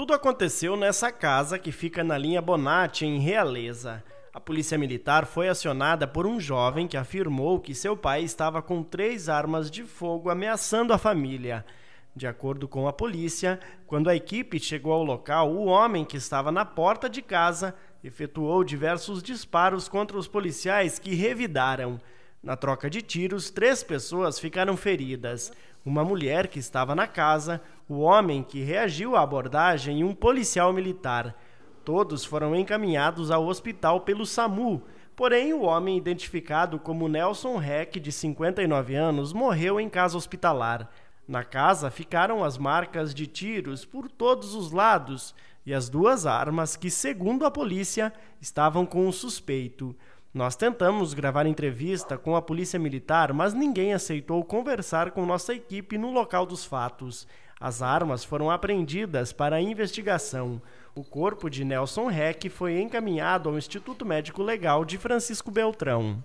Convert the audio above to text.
Tudo aconteceu nessa casa que fica na linha Bonatti, em Realeza. A polícia militar foi acionada por um jovem que afirmou que seu pai estava com três armas de fogo ameaçando a família. De acordo com a polícia, quando a equipe chegou ao local, o homem que estava na porta de casa efetuou diversos disparos contra os policiais que revidaram. Na troca de tiros, três pessoas ficaram feridas: uma mulher que estava na casa, o homem que reagiu à abordagem e um policial militar. Todos foram encaminhados ao hospital pelo SAMU, porém, o homem identificado como Nelson Reck, de 59 anos, morreu em casa hospitalar. Na casa ficaram as marcas de tiros por todos os lados e as duas armas que, segundo a polícia, estavam com o suspeito. Nós tentamos gravar entrevista com a Polícia Militar, mas ninguém aceitou conversar com nossa equipe no local dos fatos. As armas foram apreendidas para a investigação. O corpo de Nelson Reck foi encaminhado ao Instituto Médico Legal de Francisco Beltrão.